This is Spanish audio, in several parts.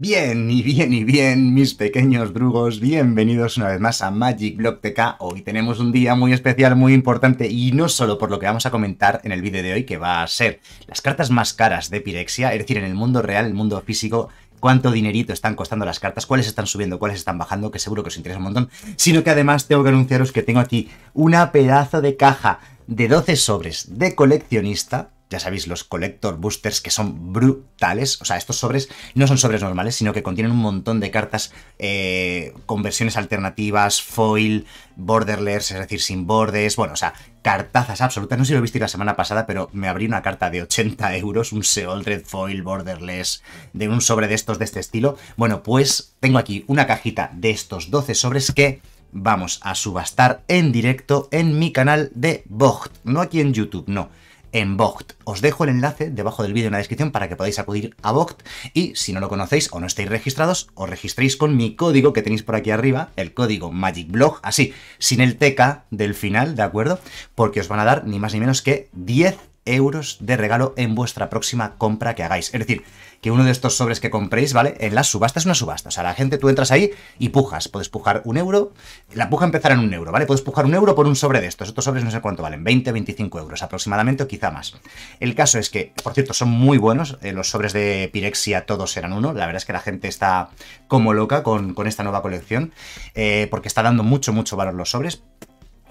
Bien, y bien, y bien, mis pequeños drugos, bienvenidos una vez más a Magic Block TK. Hoy tenemos un día muy especial, muy importante, y no solo por lo que vamos a comentar en el vídeo de hoy, que va a ser las cartas más caras de Pirexia, es decir, en el mundo real, el mundo físico, cuánto dinerito están costando las cartas, cuáles están subiendo, cuáles están bajando, que seguro que os interesa un montón, sino que además tengo que anunciaros que tengo aquí una pedazo de caja de 12 sobres de coleccionista, ya sabéis, los collector boosters que son brutales. O sea, estos sobres no son sobres normales, sino que contienen un montón de cartas eh, con versiones alternativas, foil, borderless, es decir, sin bordes. Bueno, o sea, cartazas absolutas. No sé si lo visto la semana pasada, pero me abrí una carta de 80 euros, un Seoul Red Foil Borderless, de un sobre de estos de este estilo. Bueno, pues tengo aquí una cajita de estos 12 sobres que vamos a subastar en directo en mi canal de Vogt. No aquí en YouTube, no en Vogt. Os dejo el enlace debajo del vídeo en la descripción para que podáis acudir a Vogt y si no lo conocéis o no estáis registrados, os registréis con mi código que tenéis por aquí arriba, el código MagicBlog, así, sin el TK del final, ¿de acuerdo? Porque os van a dar ni más ni menos que 10 euros de regalo en vuestra próxima compra que hagáis. Es decir, que uno de estos sobres que compréis, ¿vale? En las subastas, es una subasta. O sea, la gente, tú entras ahí y pujas. Puedes pujar un euro. La puja empezará en un euro, ¿vale? Puedes pujar un euro por un sobre de estos. Estos sobres no sé cuánto valen, 20, 25 euros aproximadamente o quizá más. El caso es que, por cierto, son muy buenos. Eh, los sobres de Pirexia todos eran uno. La verdad es que la gente está como loca con, esta nueva colección eh, porque está dando mucho, mucho valor los sobres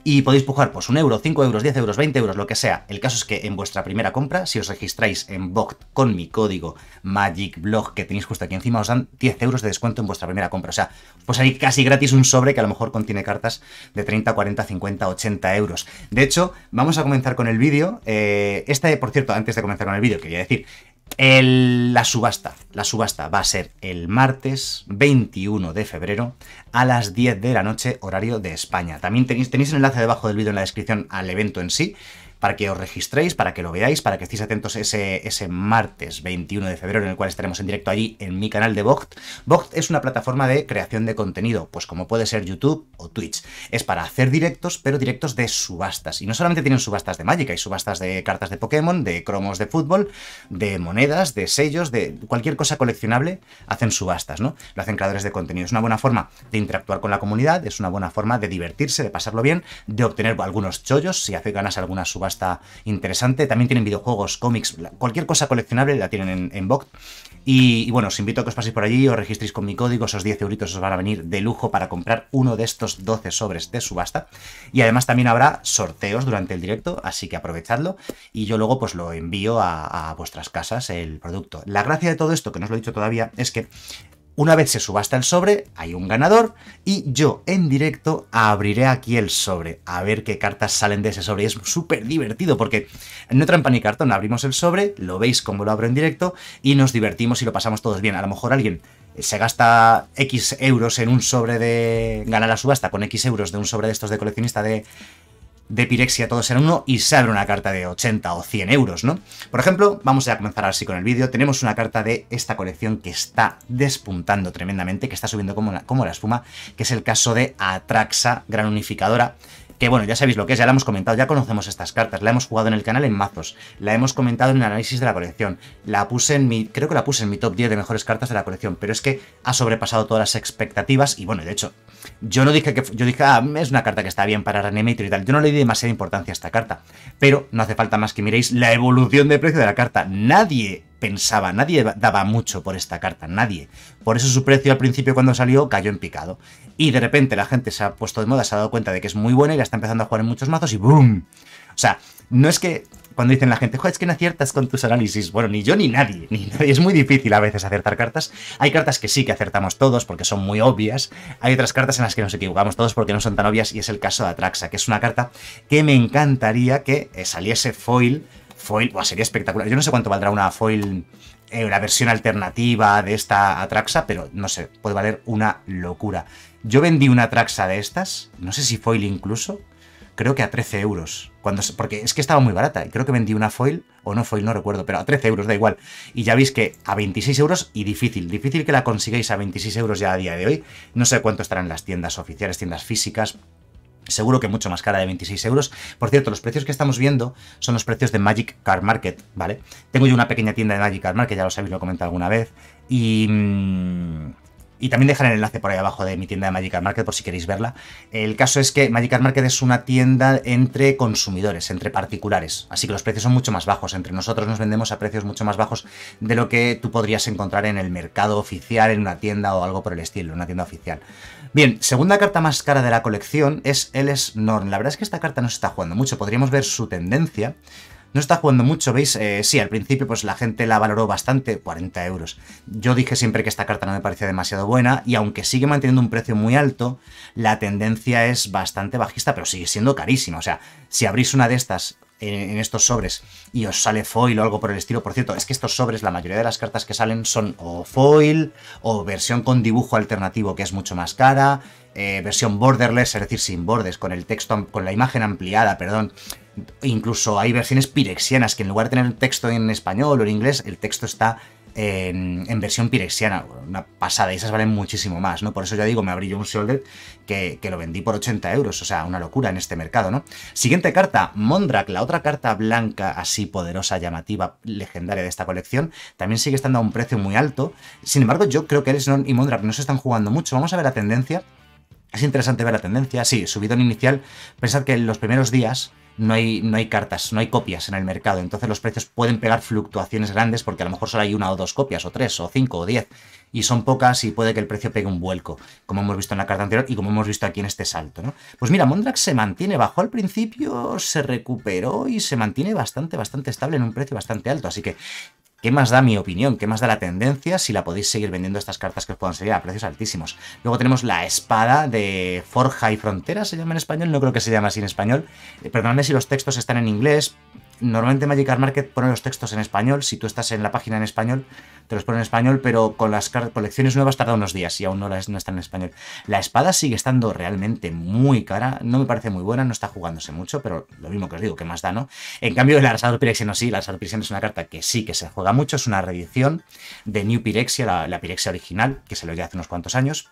y podéis pujar pues un euro, 5 euros, 10 euros, 20 euros, lo que sea. El caso es que en vuestra primera compra, si os registráis en Vogt con mi código MagicBlog que tenéis justo aquí encima, os dan 10 euros de descuento en vuestra primera compra. O sea, pues ahí casi gratis un sobre que a lo mejor contiene cartas de 30, 40, 50, 80 euros. De hecho, vamos a comenzar con el vídeo. Eh, este, esta, por cierto, antes de comenzar con el vídeo, quería decir, la subasta, la subasta va a ser el martes 21 de febrero a las 10 de la noche, horario de España. También tenéis, tenéis el enlace debajo del vídeo en la descripción al evento en sí, para que os registréis, para que lo veáis, para que estéis atentos ese, ese martes 21 de febrero en el cual estaremos en directo allí en mi canal de Vogt. Vogt es una plataforma de creación de contenido, pues como puede ser YouTube o Twitch. Es para hacer directos, pero directos de subastas. Y no solamente tienen subastas de mágica, hay subastas de cartas de Pokémon, de cromos de fútbol, de monedas, de sellos, de cualquier cosa coleccionable, hacen subastas, ¿no? Lo hacen creadores de contenido. Es una buena forma de interactuar con la comunidad, es una buena forma de divertirse, de pasarlo bien, de obtener algunos chollos, si hace ganas alguna subastas está interesante. También tienen videojuegos, cómics, cualquier cosa coleccionable la tienen en, en Box. Y, bueno, os invito a que os paséis por allí, os registréis con mi código, esos 10 euritos os van a venir de lujo para comprar uno de estos 12 sobres de subasta. Y además también habrá sorteos durante el directo, así que aprovechadlo y yo luego pues lo envío a, a vuestras casas el producto. La gracia de todo esto, que no os lo he dicho todavía, es que una vez se subasta el sobre, hay un ganador y yo en directo abriré aquí el sobre, a ver qué cartas salen de ese sobre. Y es súper divertido porque no trampa ni cartón, abrimos el sobre, lo veis como lo abro en directo y nos divertimos y lo pasamos todos bien. A lo mejor alguien se gasta X euros en un sobre de ganar la subasta con X euros de un sobre de estos de coleccionista de, de Pirexia todos en uno y se abre una carta de 80 o 100 euros, ¿no? Por ejemplo, vamos a comenzar así con el vídeo. Tenemos una carta de esta colección que está despuntando tremendamente, que está subiendo como, como la espuma, que es el caso de Atraxa, gran unificadora que bueno, ya sabéis lo que es, ya la hemos comentado, ya conocemos estas cartas, la hemos jugado en el canal en mazos, la hemos comentado en el análisis de la colección, la puse en mi, creo que la puse en mi top 10 de mejores cartas de la colección, pero es que ha sobrepasado todas las expectativas y bueno, de hecho, yo no dije que, yo dije, ah, es una carta que está bien para Reanimator y tal, yo no le di demasiada importancia a esta carta, pero no hace falta más que miréis la evolución de precio de la carta, nadie pensaba, nadie daba mucho por esta carta, nadie. Por eso su precio al principio cuando salió cayó en picado. Y de repente la gente se ha puesto de moda, se ha dado cuenta de que es muy buena y la está empezando a jugar en muchos mazos y ¡boom! O sea, no es que cuando dicen la gente, joder, es que no aciertas con tus análisis. Bueno, ni yo ni nadie, ni nadie. Es muy difícil a veces acertar cartas. Hay cartas que sí que acertamos todos porque son muy obvias. Hay otras cartas en las que nos equivocamos todos porque no son tan obvias y es el caso de Atraxa, que es una carta que me encantaría que saliese foil foil, sería espectacular. Yo no sé cuánto valdrá una foil, la eh, una versión alternativa de esta Atraxa, pero no sé, puede valer una locura. Yo vendí una Atraxa de estas, no sé si foil incluso, creo que a 13 euros. Cuando, porque es que estaba muy barata. creo que vendí una foil o no foil, no recuerdo, pero a 13 euros, da igual. Y ya veis que a 26 euros y difícil, difícil que la consigáis a 26 euros ya a día de hoy. No sé cuánto estarán las tiendas oficiales, tiendas físicas, seguro que mucho más cara de 26 euros. Por cierto, los precios que estamos viendo son los precios de Magic Car Market, ¿vale? Tengo yo una pequeña tienda de Magic Car Market, ya lo sabéis, lo he comentado alguna vez, y... Mm, y también dejaré el enlace por ahí abajo de mi tienda de Magic Market por si queréis verla. El caso es que Magic Market es una tienda entre consumidores, entre particulares. Así que los precios son mucho más bajos. Entre nosotros nos vendemos a precios mucho más bajos de lo que tú podrías encontrar en el mercado oficial, en una tienda o algo por el estilo, en una tienda oficial. Bien, segunda carta más cara de la colección es El Snorn. La verdad es que esta carta no se está jugando mucho. Podríamos ver su tendencia. No está jugando mucho, ¿veis? Eh, sí, al principio pues la gente la valoró bastante, 40 euros. Yo dije siempre que esta carta no me parecía demasiado buena y aunque sigue manteniendo un precio muy alto, la tendencia es bastante bajista, pero sigue siendo carísima. O sea, si abrís una de estas en, estos sobres y os sale foil o algo por el estilo. Por cierto, es que estos sobres, la mayoría de las cartas que salen son o foil o versión con dibujo alternativo que es mucho más cara, eh, versión borderless, es decir, sin bordes, con el texto, con la imagen ampliada, perdón, Incluso hay versiones pirexianas, que en lugar de tener el texto en español o en inglés, el texto está en, versión pirexiana. Una pasada, y esas valen muchísimo más, ¿no? Por eso ya digo, me abrí yo un shoulder que, lo vendí por 80 euros, o sea, una locura en este mercado, ¿no? Siguiente carta, Mondrak, la otra carta blanca así poderosa, llamativa, legendaria de esta colección, también sigue estando a un precio muy alto. Sin embargo, yo creo que Elesnon y Mondrak no se están jugando mucho. Vamos a ver la tendencia. Es interesante ver la tendencia. Sí, en inicial. Pensad que en los primeros días no hay, no hay cartas, no hay copias en el mercado. Entonces los precios pueden pegar fluctuaciones grandes porque a lo mejor solo hay una o dos copias, o tres, o cinco, o diez. Y son pocas y puede que el precio pegue un vuelco, como hemos visto en la carta anterior y como hemos visto aquí en este salto. ¿no? Pues mira, Mondrax se mantiene bajo al principio, se recuperó y se mantiene bastante, bastante estable en un precio bastante alto. Así que ¿Qué más da mi opinión? ¿Qué más da la tendencia si la podéis seguir vendiendo estas cartas que os puedan salir a precios altísimos? Luego tenemos la espada de Forja y Frontera, se llama en español, no creo que se llame así en español. Eh, Perdóname si los textos están en inglés, normalmente Magic Art Market pone los textos en español, si tú estás en la página en español, te los pone en español, pero con las colecciones nuevas tarda unos días y aún no, las, están en español. La espada sigue estando realmente muy cara, no me parece muy buena, no está jugándose mucho, pero lo mismo que os digo, que más da, ¿no? En cambio, el Arsador Pirexiano sí, el Arsador Pirexiano es una carta que sí que se juega mucho, es una reedición de New Pirexia, la, Pirexia original, que se lo dio hace unos cuantos años.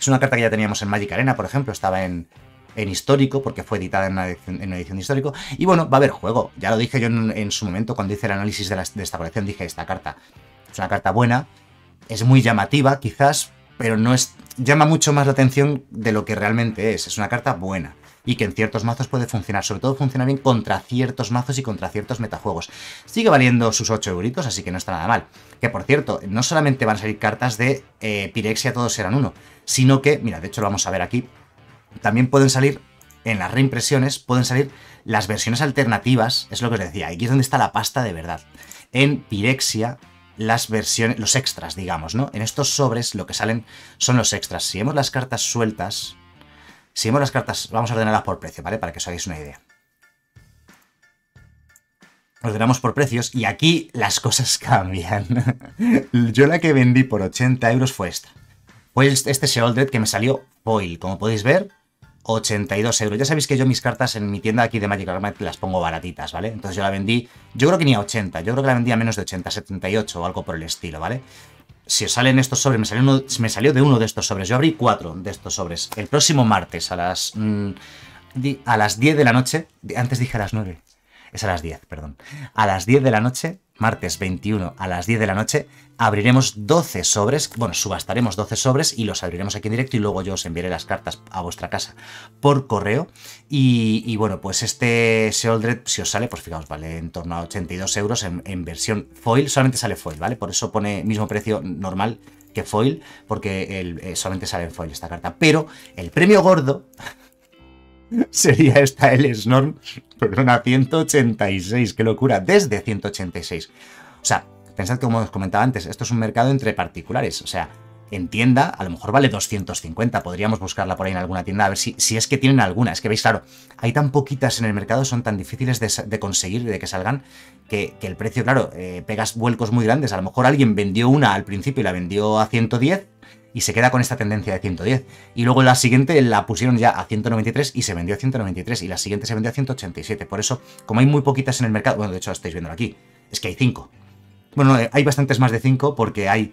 Es una carta que ya teníamos en Magic Arena, por ejemplo, estaba en, en histórico, porque fue editada en una edición, de histórico. Y bueno, va a haber juego. Ya lo dije yo en, su momento cuando hice el análisis de, la, esta colección, dije esta carta. Es una carta buena, es muy llamativa quizás, pero no es llama mucho más la atención de lo que realmente es. Es una carta buena y que en ciertos mazos puede funcionar. Sobre todo funciona bien contra ciertos mazos y contra ciertos metajuegos. Sigue valiendo sus 8 euritos, así que no está nada mal. Que por cierto, no solamente van a salir cartas de eh, Pirexia todos serán uno, sino que, mira, de hecho lo vamos a ver aquí, también pueden salir en las reimpresiones, pueden salir las versiones alternativas, es lo que os decía, aquí es donde está la pasta de verdad. En Pirexia, las versiones, los extras, digamos, ¿no? En estos sobres lo que salen son los extras. Si vemos las cartas sueltas, si vemos las cartas, vamos a ordenarlas por precio, ¿vale? Para que os hagáis una idea. Ordenamos por precios y aquí las cosas cambian. Yo la que vendí por 80 euros fue esta. Pues este Sheoldred que me salió foil, como podéis ver, 82 euros. Ya sabéis que yo mis cartas en mi tienda aquí de Magic Armat las pongo baratitas, ¿vale? Entonces yo la vendí, yo creo que ni a 80, yo creo que la vendí a menos de 80, 78 o algo por el estilo, ¿vale? Si os salen estos sobres, me salió, me salió de uno de estos sobres, yo abrí cuatro de estos sobres. El próximo martes a las, mm, a las 10 de la noche, antes dije a las 9, es a las 10, perdón. A las 10 de la noche, martes 21 a las 10 de la noche, abriremos 12 sobres, bueno, subastaremos 12 sobres y los abriremos aquí en directo y luego yo os enviaré las cartas a vuestra casa por correo. Y, bueno, pues este Sealdred, si os sale, pues fijaos, vale en torno a 82 euros en, versión foil, solamente sale foil, ¿vale? Por eso pone mismo precio normal que foil, porque eh, solamente sale en foil esta carta. Pero el premio gordo... sería esta el Snorm, perdona, 186, qué locura, desde 186. O sea, pensad que como os comentaba antes, esto es un mercado entre particulares, o sea, en tienda a lo mejor vale 250, podríamos buscarla por ahí en alguna tienda, a ver si, es que tienen alguna, es que veis, claro, hay tan poquitas en el mercado, son tan difíciles de, conseguir, de que salgan, que, el precio, claro, eh, pegas vuelcos muy grandes, a lo mejor alguien vendió una al principio y la vendió a 110, y se queda con esta tendencia de 110. Y luego la siguiente la pusieron ya a 193 y se vendió a 193 y la siguiente se vendió a 187. Por eso, como hay muy poquitas en el mercado, bueno, de hecho estáis viendo aquí, es que hay 5. Bueno, eh, hay bastantes más de 5 porque hay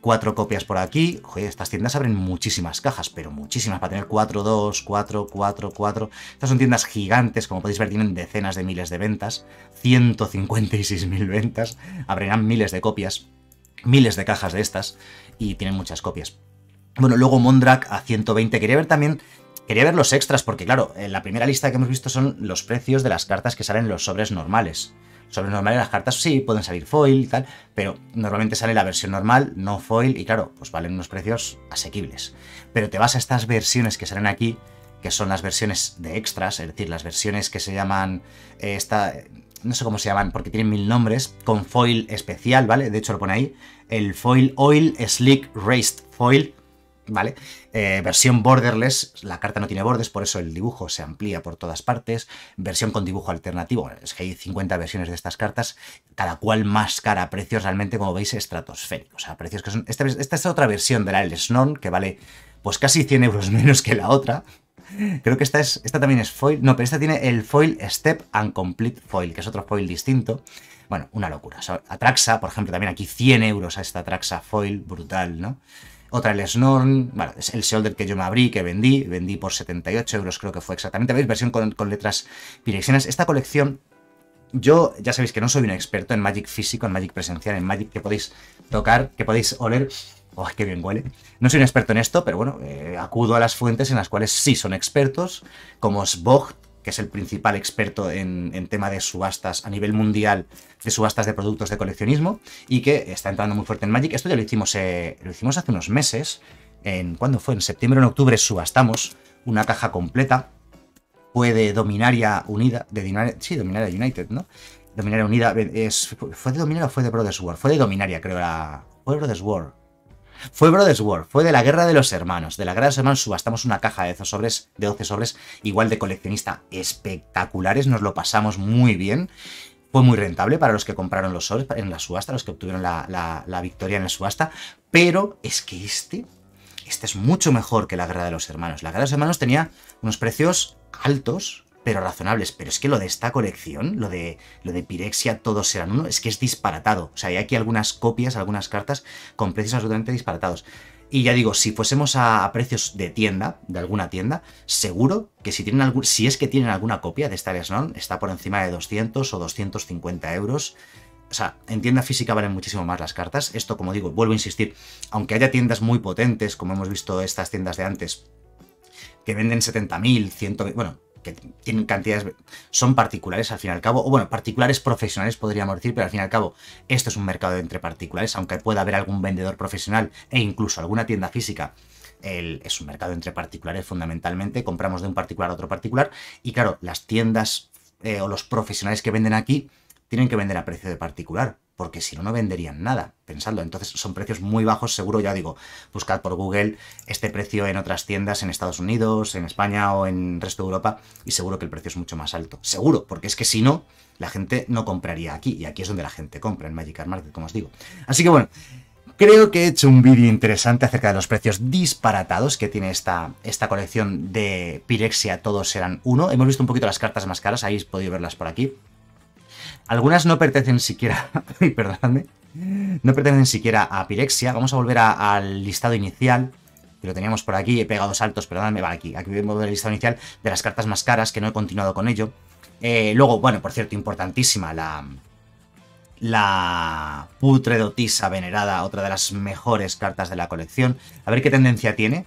cuatro copias por aquí. Joder, estas tiendas abren muchísimas cajas, pero muchísimas, para tener 4, 2, 4, 4, 4. Estas son tiendas gigantes, como podéis ver, tienen decenas de miles de ventas, 156.000 ventas, abrirán miles de copias miles de cajas de estas y tienen muchas copias. Bueno, luego Mondrak a 120. Quería ver también Quería ver los extras porque, claro, en la primera lista que hemos visto son los precios de las cartas que salen en los sobres normales. Sobres normales, las cartas sí, pueden salir foil y tal, pero normalmente sale la versión normal, no foil, y claro, pues valen unos precios asequibles. Pero te vas a estas versiones que salen aquí, que son las versiones de extras, es decir, las versiones que se llaman eh, esta, no sé cómo se llaman, porque tienen mil nombres, con foil especial, ¿vale? De hecho lo pone ahí, el foil oil slick raised foil, ¿vale? Eh, versión borderless, la carta no tiene bordes, por eso el dibujo se amplía por todas partes. Versión con dibujo alternativo, es que hay 50 versiones de estas cartas, cada cual más cara precios realmente, como veis, estratosféricos. O sea, precios que son... Esta, esta es otra versión de la El Snorn, que vale pues casi 100 euros menos que la otra, Creo que esta, es, esta también es foil. No, pero esta tiene el foil step and complete foil, que es otro foil distinto. Bueno, una locura. Atraxa, por ejemplo, también aquí 100 euros a esta Atraxa foil, brutal, ¿no? Otra el Snorn, bueno, es el shoulder que yo me abrí, que vendí, vendí por 78 euros creo que fue exactamente, veis, versión con, letras pirexinas Esta colección yo ya sabéis que no soy un experto en Magic físico, en Magic presencial, en Magic que podéis tocar, que podéis oler. ¡Ay, qué bien huele! No soy un experto en esto, pero bueno, eh, acudo a las fuentes en las cuales sí son expertos, como Sbog, que es el principal experto en, tema de subastas a nivel mundial, de subastas de productos de coleccionismo, y que está entrando muy fuerte en Magic. Esto ya lo hicimos, eh, lo hicimos hace unos meses, en, ¿cuándo fue? En septiembre o en octubre subastamos una caja completa, fue de Dominaria Unida, de sí, Dominaria United, ¿no? Dominaria Unida, ¿fue de Dominaria o fue de Brothers War? Fue de Dominaria, creo, la, fue de Brothers War, fue Brothers War, fue de la Guerra de los Hermanos. De la Guerra de los Hermanos subastamos una caja de 12 sobres, de 12 sobres igual de coleccionista, espectaculares, nos lo pasamos muy bien. Fue muy rentable para los que compraron los sobres en la subasta, los que obtuvieron la, victoria en la subasta, pero es que este, este es mucho mejor que la Guerra de los Hermanos. La Guerra de los Hermanos tenía unos precios altos, pero razonables. Pero es que lo de esta colección, lo de, lo de Pirexia, todos serán uno, es que es disparatado. O sea, hay aquí algunas copias, algunas cartas con precios absolutamente disparatados. Y ya digo, si fuésemos a, precios de tienda, de alguna tienda, seguro que si, tienen algún, si es que tienen alguna copia de esta no, está por encima de 200 o 250 euros. O sea, en tienda física valen muchísimo más las cartas. Esto, como digo, vuelvo a insistir, aunque haya tiendas muy potentes, como hemos visto estas tiendas de antes, que venden 70.000, 100.000, bueno, que tienen cantidades, son particulares al fin y al cabo, o bueno, particulares profesionales podríamos decir, pero al fin y al cabo esto es un mercado entre particulares, aunque pueda haber algún vendedor profesional e incluso alguna tienda física es un mercado entre particulares fundamentalmente, compramos de un particular a otro particular y claro, las tiendas eh, o los profesionales que venden aquí tienen que vender a precio de particular, porque si no, no venderían nada, pensadlo. Entonces son precios muy bajos, seguro, ya digo, buscad por Google este precio en otras tiendas en Estados Unidos, en España o en el resto de Europa y seguro que el precio es mucho más alto. Seguro, porque es que si no, la gente no compraría aquí y aquí es donde la gente compra, en Magic Art Market, como os digo. Así que bueno, creo que he hecho un vídeo interesante acerca de los precios disparatados que tiene esta, esta colección de Pirexia, todos eran uno. Hemos visto un poquito las cartas más caras, ahí podéis verlas por aquí. Algunas no pertenecen siquiera, perdóname, no pertenecen siquiera a Pirexia. Vamos a volver al listado inicial, que lo teníamos por aquí, he pegado saltos, perdóname, Va aquí, aquí vemos el listado inicial de las cartas más caras, que no he continuado con ello. Eh, luego, bueno, por cierto, importantísima, la, la putredotisa venerada, otra de las mejores cartas de la colección. A ver qué tendencia tiene.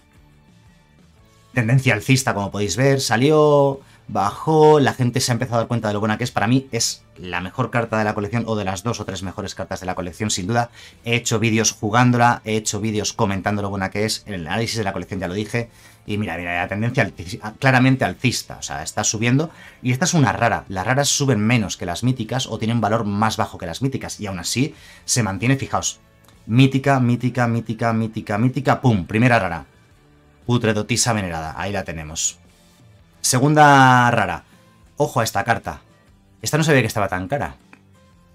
Tendencia alcista, como podéis ver. Salió bajo la gente se ha empezado a dar cuenta de lo buena que es. Para mí es la mejor carta de la colección o de las dos o tres mejores cartas de la colección, sin duda. He hecho vídeos jugándola, he hecho vídeos comentando lo buena que es. En el análisis de la colección ya lo dije. Y mira, mira, la tendencia claramente alcista, o sea, está subiendo. Y esta es una rara. Las raras suben menos que las míticas o tienen valor más bajo que las míticas. Y aún así se mantiene, fijaos, mítica, mítica, mítica, mítica, mítica, pum, primera rara. Putredotisa venerada, ahí la tenemos. Segunda rara. Ojo a esta carta. Esta no sabía que estaba tan cara.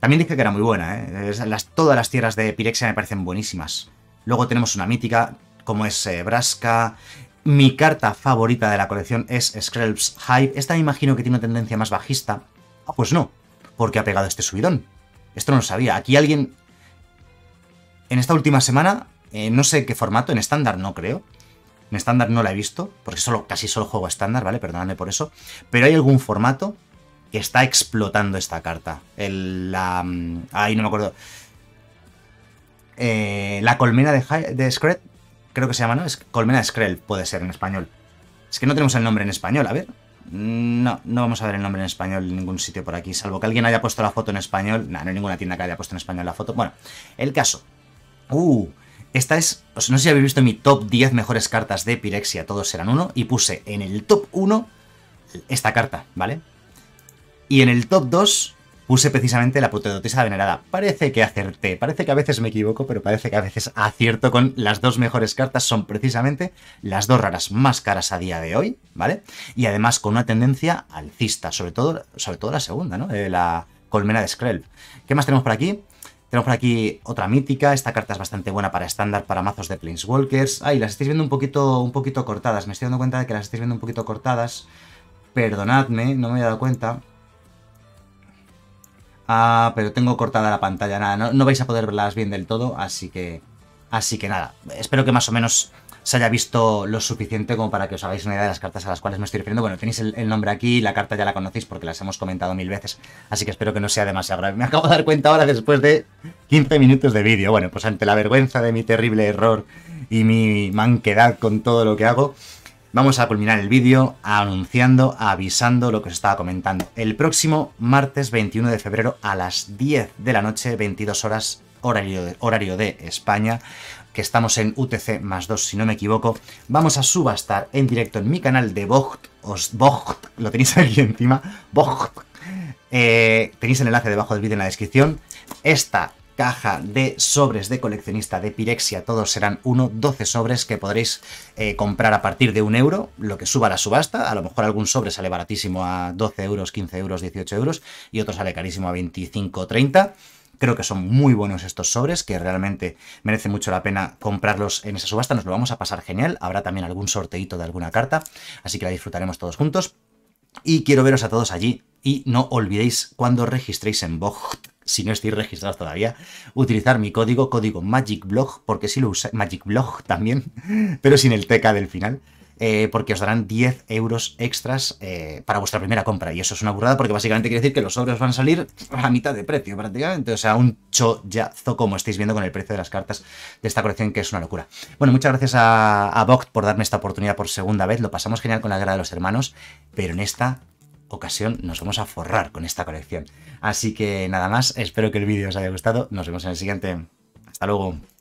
También dije que era muy buena, ¿eh? Las, todas las tierras de Pirexia me parecen buenísimas. Luego tenemos una mítica, como es eh, Braska. Mi carta favorita de la colección es Skrelp's Hive. Esta me imagino que tiene una tendencia más bajista. Ah, pues no, porque ha pegado este subidón. Esto no lo sabía. Aquí alguien... En esta última semana, eh, no sé qué formato, en estándar no creo, en estándar no la he visto, porque solo, casi solo juego estándar, ¿vale? Perdonadme por eso. Pero hay algún formato que está explotando esta carta. El, la, mm, ay, no me acuerdo. Eh, la colmena de, de Scred, creo que se llama, ¿no? Es, colmena de Skrell, puede ser en español. Es que no tenemos el nombre en español, a ver. Mm, no, no vamos a ver el nombre en español en ningún sitio por aquí, salvo que alguien haya puesto la foto en español. Nada, no hay ninguna tienda que haya puesto en español la foto. Bueno, el caso. Uh, esta es, no sé si habéis visto mi top 10 mejores cartas de Epilexia, todos eran uno, y puse en el top 1 esta carta, ¿vale? Y en el top 2 puse precisamente la Putedotisa Venerada. Parece que acerté, parece que a veces me equivoco, pero parece que a veces acierto con las dos mejores cartas, son precisamente las dos raras más caras a día de hoy, ¿vale? Y además con una tendencia alcista, sobre todo, sobre todo la segunda, ¿no? Eh, la Colmena de Skrell. ¿Qué más tenemos por aquí? Tenemos por aquí otra mítica. Esta carta es bastante buena para estándar, para mazos de Planeswalkers. Ay, las estáis viendo un poquito, un poquito cortadas. Me estoy dando cuenta de que las estáis viendo un poquito cortadas. Perdonadme, no me había dado cuenta. Ah, pero tengo cortada la pantalla, nada, no, no vais a poder verlas bien del todo, así que... Así que nada, espero que más o menos se haya visto lo suficiente como para que os hagáis una idea de las cartas a las cuales me estoy refiriendo. Bueno, tenéis el, nombre aquí, la carta ya la conocéis porque las hemos comentado mil veces, así que espero que no sea demasiado grave. Me acabo de dar cuenta ahora después de 15 minutos de vídeo. Bueno, pues ante la vergüenza de mi terrible error y mi manquedad con todo lo que hago, vamos a culminar el vídeo anunciando, avisando lo que os estaba comentando. El próximo martes 21 de febrero a las 10 de la noche, 22 horas horario de, España, que estamos en UTC más 2 si no me equivoco, vamos a subastar en directo en mi canal de Vogt, os, lo tenéis aquí encima, Vogt, eh, tenéis el enlace debajo del vídeo en la descripción, esta caja de sobres de coleccionista de Pirexia, todos serán uno, 12 sobres que podréis eh, comprar a partir de un euro, lo que suba la subasta, a lo mejor algún sobre sale baratísimo a 12 euros, 15 euros, 18 euros y otro sale carísimo a 25 30 Creo que son muy buenos estos sobres, que realmente merece mucho la pena comprarlos en esa subasta. Nos lo vamos a pasar genial. Habrá también algún sorteito de alguna carta, así que la disfrutaremos todos juntos. Y quiero veros a todos allí. Y no olvidéis cuando registréis en Bocht si no estáis registrados todavía, utilizar mi código, código MagicBlog, porque si lo usáis, MagicBlog también, pero sin el TK del final, eh, porque os darán 10 euros extras eh, para vuestra primera compra. Y eso es una burrada porque básicamente quiere decir que los sobres van a salir a la mitad de precio prácticamente. O sea, un chollazo como estáis viendo con el precio de las cartas de esta colección, que es una locura. Bueno, muchas gracias a, a por darme esta oportunidad por segunda vez. Lo pasamos genial con la Guerra de los Hermanos, pero en esta ocasión nos vamos a forrar con esta colección. Así que nada más, espero que el vídeo os haya gustado. Nos vemos en el siguiente. Hasta luego.